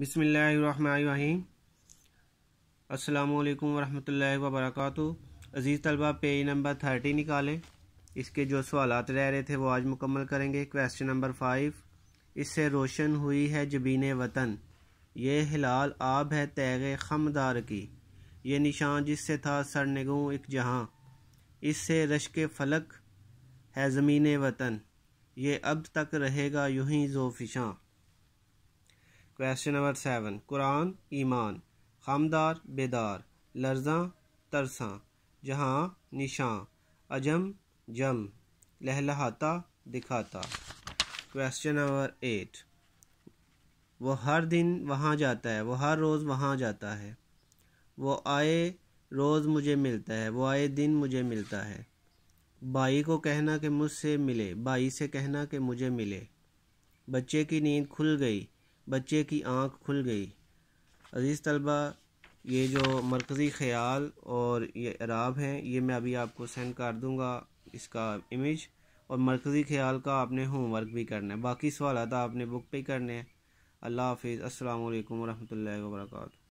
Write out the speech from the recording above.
بسم اللہ الرحمن الرحیم السلام علیکم ورحمۃ اللہ وبرکاتہ عزیز طلبہ پیج نمبر تھرٹی نکالیں اس کے جو سوالات رہ رہے تھے وہ آج مکمل کریں گے کویشچن نمبر فائیو اس سے روشن ہوئی ہے جبین وطن یہ ہلال آب ہے تیغ خمدار کی یہ نشان جس سے تھا سر نگوں ایک جہاں اس سے رشک فلک ہے زمین وطن یہ اب تک رہے گا یوں ہی زوفشاں کویشچن نمبر سیون قرآن ایمان خامدار بیدار لرزاں ترساں جہاں نشاں اجم جم لہلہاتا دکھاتا کویشچن نمبر ایٹ وہ ہر دن وہاں جاتا ہے وہ ہر روز وہاں جاتا ہے وہ آئے روز مجھے ملتا ہے وہ آئے دن مجھے ملتا ہے بھائی کو کہنا کہ مجھ سے ملے بھائی سے کہنا کہ مجھے ملے بچے کی نیند کھل گئی بچے کی آنکھ کھل گئی عزیز طلبہ یہ جو مرکزی خیال اور یہ عراب ہیں یہ میں ابھی آپ کو سینڈ کر دوں گا اس کا امیج اور مرکزی خیال کا آپ نے ہوم ورک بھی کرنا ہے باقی سوالات آپ نے بک پہ کرنا ہے اللہ حافظ السلام علیکم ورحمۃ اللہ وبرکاتہ